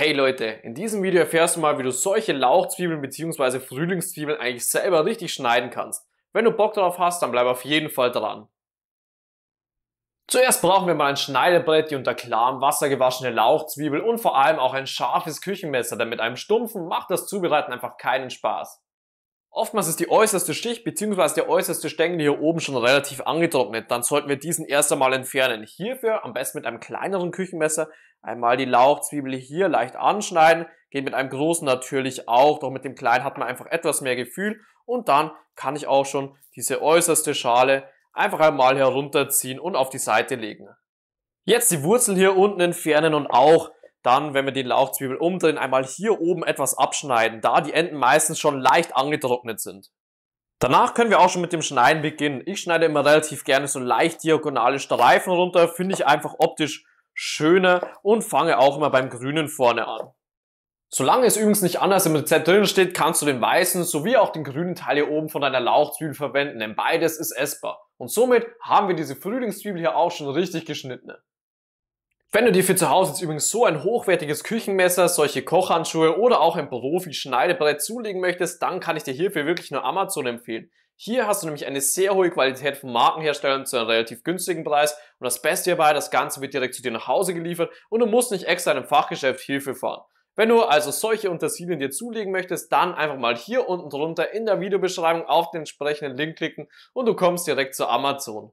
Hey Leute, in diesem Video erfährst du mal, wie du solche Lauchzwiebeln bzw. Frühlingszwiebeln eigentlich selber richtig schneiden kannst. Wenn du Bock drauf hast, dann bleib auf jeden Fall dran. Zuerst brauchen wir mal ein Schneidebrett, die unter klarem Wasser gewaschene Lauchzwiebel und vor allem auch ein scharfes Küchenmesser, denn mit einem stumpfen macht das Zubereiten einfach keinen Spaß. Oftmals ist die äußerste Schicht bzw. der äußerste Stängel hier oben schon relativ angetrocknet. Dann sollten wir diesen erst einmal entfernen. Hierfür am besten mit einem kleineren Küchenmesser einmal die Lauchzwiebel hier leicht anschneiden. Geht mit einem großen natürlich auch, doch mit dem kleinen hat man einfach etwas mehr Gefühl. Und dann kann ich auch schon diese äußerste Schale einfach einmal herunterziehen und auf die Seite legen. Jetzt die Wurzel hier unten entfernen und auch dann, wenn wir die Lauchzwiebel umdrehen, einmal hier oben etwas abschneiden, da die Enden meistens schon leicht angetrocknet sind. Danach können wir auch schon mit dem Schneiden beginnen. Ich schneide immer relativ gerne so leicht diagonale Streifen runter, finde ich einfach optisch schöner und fange auch immer beim Grünen vorne an. Solange es übrigens nicht anders im Rezept drin steht, kannst du den weißen sowie auch den grünen Teil hier oben von deiner Lauchzwiebel verwenden, denn beides ist essbar. Und somit haben wir diese Frühlingszwiebel hier auch schon richtig geschnitten. Wenn du dir für zu Hause jetzt übrigens so ein hochwertiges Küchenmesser, solche Kochhandschuhe oder auch ein Profi-Schneidebrett zulegen möchtest, dann kann ich dir hierfür wirklich nur Amazon empfehlen. Hier hast du nämlich eine sehr hohe Qualität von Markenherstellern zu einem relativ günstigen Preis und das Beste hierbei, das Ganze wird direkt zu dir nach Hause geliefert und du musst nicht extra in einem Fachgeschäft Hilfe fahren. Wenn du also solche Untersilien dir zulegen möchtest, dann einfach mal hier unten drunter in der Videobeschreibung auf den entsprechenden Link klicken und du kommst direkt zu Amazon.